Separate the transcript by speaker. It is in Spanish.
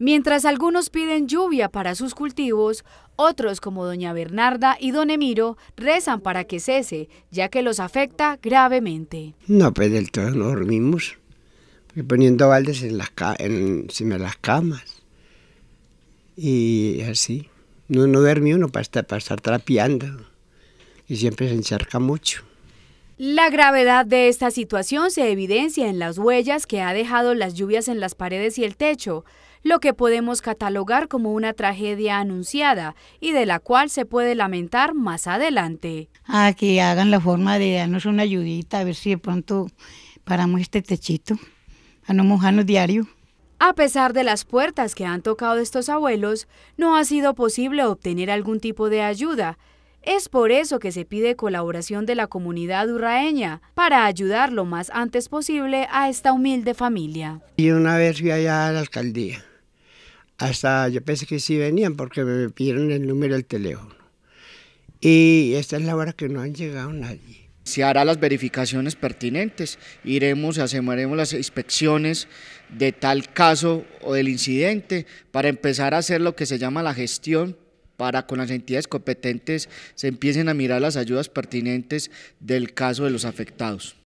Speaker 1: Mientras algunos piden lluvia para sus cultivos, otros como doña Bernarda y don Emiro rezan para que cese, ya que los afecta gravemente.
Speaker 2: No, pues del todo no dormimos, poniendo baldes en las, en, encima de las camas y así. No, no duerme uno para estar, para estar trapeando y siempre se encharca mucho.
Speaker 1: La gravedad de esta situación se evidencia en las huellas que ha dejado las lluvias en las paredes y el techo, lo que podemos catalogar como una tragedia anunciada y de la cual se puede lamentar más adelante.
Speaker 3: A ah, que hagan la forma de darnos una ayudita, a ver si de pronto paramos este techito, a no mojarnos diario.
Speaker 1: A pesar de las puertas que han tocado estos abuelos, no ha sido posible obtener algún tipo de ayuda, es por eso que se pide colaboración de la comunidad urraeña para ayudar lo más antes posible a esta humilde familia.
Speaker 2: Y una vez fui allá a la alcaldía. Hasta yo pensé que sí venían porque me pidieron el número del teléfono. Y esta es la hora que no han llegado nadie. Se hará las verificaciones pertinentes,
Speaker 4: iremos, hacemos las inspecciones de tal caso o del incidente para empezar a hacer lo que se llama la gestión para con las entidades competentes se empiecen a mirar las ayudas pertinentes del caso de los afectados.